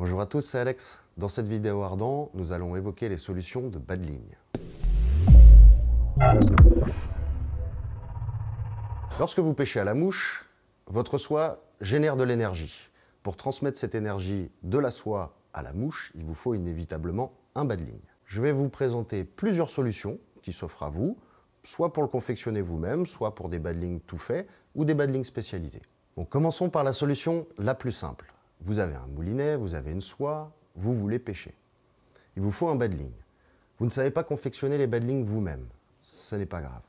Bonjour à tous, c'est Alex. Dans cette vidéo ardent, nous allons évoquer les solutions de bas de ligne. Lorsque vous pêchez à la mouche, votre soie génère de l'énergie. Pour transmettre cette énergie de la soie à la mouche, il vous faut inévitablement un bas de ligne. Je vais vous présenter plusieurs solutions qui s'offrent à vous, soit pour le confectionner vous-même, soit pour des bas de tout faits ou des bas de spécialisés. commençons par la solution la plus simple. Vous avez un moulinet, vous avez une soie, vous voulez pêcher. Il vous faut un badling. Vous ne savez pas confectionner les badlings vous-même. Ce n'est pas grave.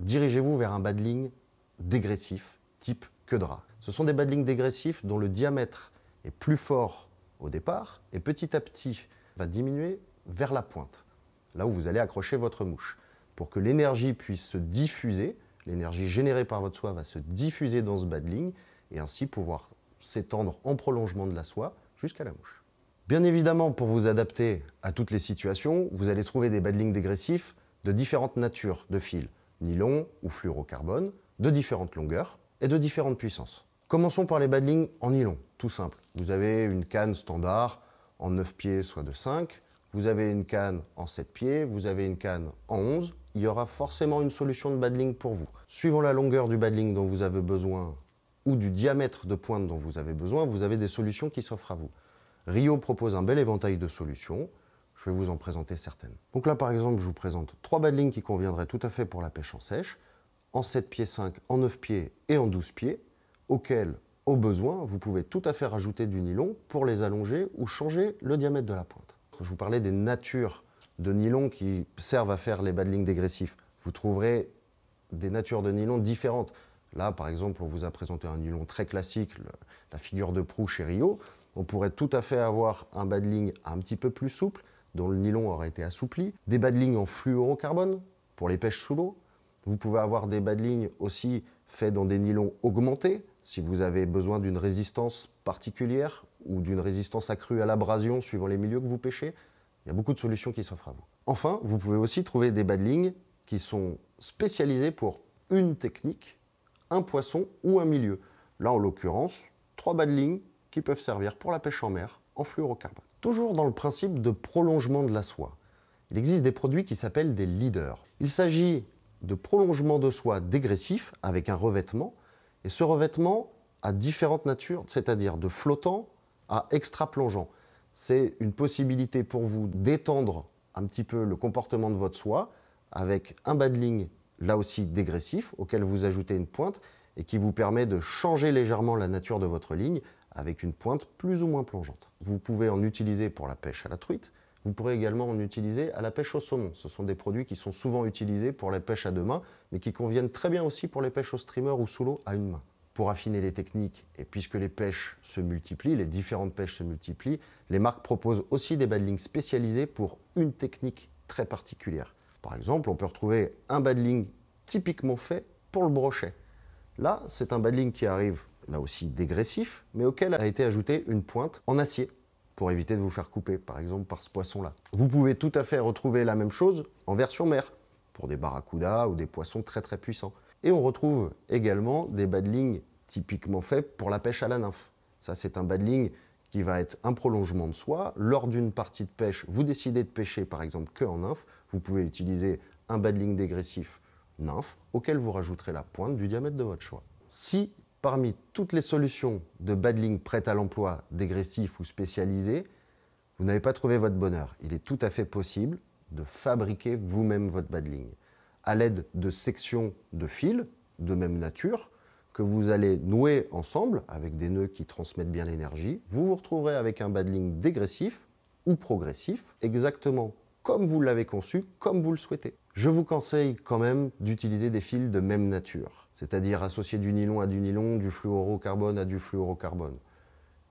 Dirigez-vous vers un badling dégressif, type que drap. Ce sont des badlings dégressifs dont le diamètre est plus fort au départ et petit à petit va diminuer vers la pointe, là où vous allez accrocher votre mouche. Pour que l'énergie puisse se diffuser, l'énergie générée par votre soie va se diffuser dans ce badling et ainsi pouvoir s'étendre en prolongement de la soie jusqu'à la mouche. Bien évidemment, pour vous adapter à toutes les situations, vous allez trouver des badlings dégressifs de différentes natures de fils, nylon ou fluorocarbone, de différentes longueurs et de différentes puissances. Commençons par les badlings en nylon, tout simple. Vous avez une canne standard en 9 pieds, soit de 5, vous avez une canne en 7 pieds, vous avez une canne en 11, il y aura forcément une solution de badling pour vous. Suivant la longueur du badling dont vous avez besoin ou du diamètre de pointe dont vous avez besoin, vous avez des solutions qui s'offrent à vous. Rio propose un bel éventail de solutions. Je vais vous en présenter certaines. Donc là, par exemple, je vous présente trois bas qui conviendraient tout à fait pour la pêche en sèche, en 7 pieds 5, en 9 pieds et en 12 pieds, auxquels, au besoin, vous pouvez tout à fait rajouter du nylon pour les allonger ou changer le diamètre de la pointe. Je vous parlais des natures de nylon qui servent à faire les bas de dégressifs. Vous trouverez des natures de nylon différentes. Là, par exemple, on vous a présenté un nylon très classique, la figure de proue chez Rio. On pourrait tout à fait avoir un badling un petit peu plus souple, dont le nylon aurait été assoupli. Des badlings en fluorocarbone pour les pêches sous l'eau. Vous pouvez avoir des badlings aussi faits dans des nylons augmentés, si vous avez besoin d'une résistance particulière ou d'une résistance accrue à l'abrasion suivant les milieux que vous pêchez. Il y a beaucoup de solutions qui s'offrent à vous. Enfin, vous pouvez aussi trouver des badlings qui sont spécialisés pour une technique un poisson ou un milieu. Là, en l'occurrence, trois bas de qui peuvent servir pour la pêche en mer en fluorocarbone. Toujours dans le principe de prolongement de la soie, il existe des produits qui s'appellent des leaders. Il s'agit de prolongement de soie dégressif avec un revêtement, et ce revêtement a différentes natures, c'est-à-dire de flottant à extra plongeant. C'est une possibilité pour vous d'étendre un petit peu le comportement de votre soie avec un bas là aussi dégressif, auquel vous ajoutez une pointe et qui vous permet de changer légèrement la nature de votre ligne avec une pointe plus ou moins plongeante. Vous pouvez en utiliser pour la pêche à la truite, vous pourrez également en utiliser à la pêche au saumon. Ce sont des produits qui sont souvent utilisés pour la pêche à deux mains, mais qui conviennent très bien aussi pour les pêches au streamer ou sous l'eau à une main. Pour affiner les techniques, et puisque les pêches se multiplient, les différentes pêches se multiplient, les marques proposent aussi des badlings spécialisés pour une technique très particulière. Par exemple, on peut retrouver un badling typiquement fait pour le brochet. Là, c'est un badling qui arrive là aussi dégressif, mais auquel a été ajouté une pointe en acier pour éviter de vous faire couper, par exemple par ce poisson-là. Vous pouvez tout à fait retrouver la même chose en version mer, pour des barracudas ou des poissons très très puissants. Et on retrouve également des badlings typiquement faits pour la pêche à la nymphe. Ça, c'est un badling qui va être un prolongement de soi. Lors d'une partie de pêche, vous décidez de pêcher par exemple que en nymphe, vous pouvez utiliser un badling dégressif nymphe auquel vous rajouterez la pointe du diamètre de votre choix. Si parmi toutes les solutions de badling prêtes à l'emploi, dégressif ou spécialisé, vous n'avez pas trouvé votre bonheur, il est tout à fait possible de fabriquer vous-même votre badling à l'aide de sections de fil de même nature que vous allez nouer ensemble avec des nœuds qui transmettent bien l'énergie. Vous vous retrouverez avec un badling dégressif ou progressif, exactement comme vous l'avez conçu, comme vous le souhaitez. Je vous conseille quand même d'utiliser des fils de même nature, c'est-à-dire associer du nylon à du nylon, du fluorocarbone à du fluorocarbone.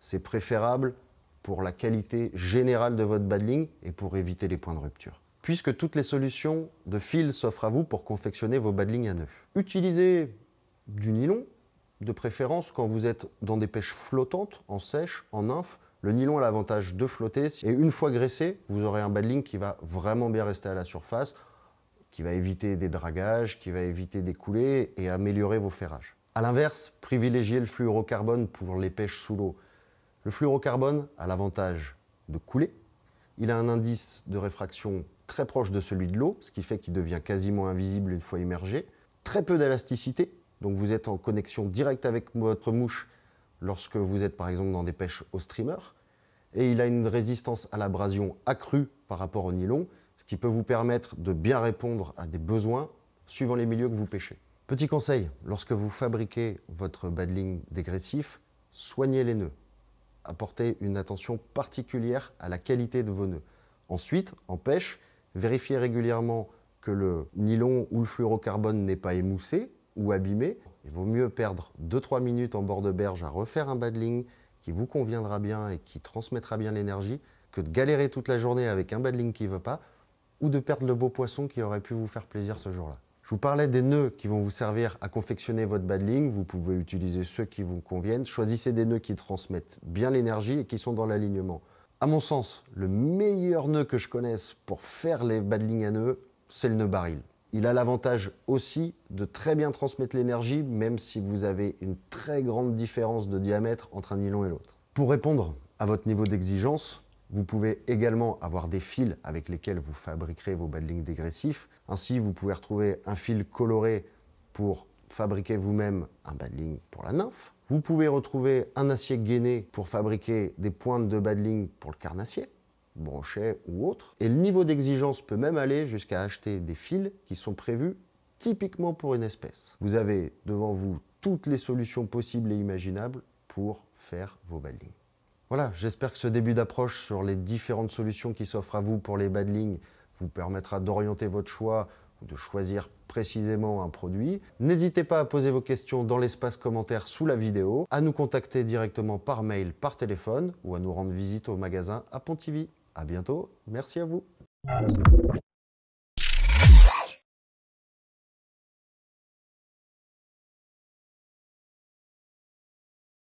C'est préférable pour la qualité générale de votre badling et pour éviter les points de rupture. Puisque toutes les solutions de fils s'offrent à vous pour confectionner vos badlings à nœuds. Utilisez du nylon de préférence, quand vous êtes dans des pêches flottantes, en sèche, en nymphe, le nylon a l'avantage de flotter et une fois graissé, vous aurez un badling qui va vraiment bien rester à la surface, qui va éviter des dragages, qui va éviter des coulées et améliorer vos ferrages. A l'inverse, privilégiez le fluorocarbone pour les pêches sous l'eau. Le fluorocarbone a l'avantage de couler. Il a un indice de réfraction très proche de celui de l'eau, ce qui fait qu'il devient quasiment invisible une fois immergé. Très peu d'élasticité, donc vous êtes en connexion directe avec votre mouche lorsque vous êtes par exemple dans des pêches au streamer. Et il a une résistance à l'abrasion accrue par rapport au nylon, ce qui peut vous permettre de bien répondre à des besoins suivant les milieux que vous pêchez. Petit conseil, lorsque vous fabriquez votre badling dégressif, soignez les nœuds. Apportez une attention particulière à la qualité de vos nœuds. Ensuite, en pêche, vérifiez régulièrement que le nylon ou le fluorocarbone n'est pas émoussé, ou abîmé. Il vaut mieux perdre 2-3 minutes en bord de berge à refaire un badling qui vous conviendra bien et qui transmettra bien l'énergie que de galérer toute la journée avec un badling qui ne veut pas ou de perdre le beau poisson qui aurait pu vous faire plaisir ce jour-là. Je vous parlais des nœuds qui vont vous servir à confectionner votre badling. Vous pouvez utiliser ceux qui vous conviennent. Choisissez des nœuds qui transmettent bien l'énergie et qui sont dans l'alignement. À mon sens, le meilleur nœud que je connaisse pour faire les badlings à nœuds, c'est le nœud baril. Il a l'avantage aussi de très bien transmettre l'énergie, même si vous avez une très grande différence de diamètre entre un nylon et l'autre. Pour répondre à votre niveau d'exigence, vous pouvez également avoir des fils avec lesquels vous fabriquerez vos badlings dégressifs. Ainsi, vous pouvez retrouver un fil coloré pour fabriquer vous-même un badling pour la nymphe. Vous pouvez retrouver un acier gainé pour fabriquer des pointes de badling pour le carnassier brochets ou autre. Et le niveau d'exigence peut même aller jusqu'à acheter des fils qui sont prévus typiquement pour une espèce. Vous avez devant vous toutes les solutions possibles et imaginables pour faire vos badlings. Voilà, j'espère que ce début d'approche sur les différentes solutions qui s'offrent à vous pour les badlings vous permettra d'orienter votre choix ou de choisir précisément un produit. N'hésitez pas à poser vos questions dans l'espace commentaire sous la vidéo, à nous contacter directement par mail, par téléphone ou à nous rendre visite au magasin à Pontivy. À bientôt. Merci à vous.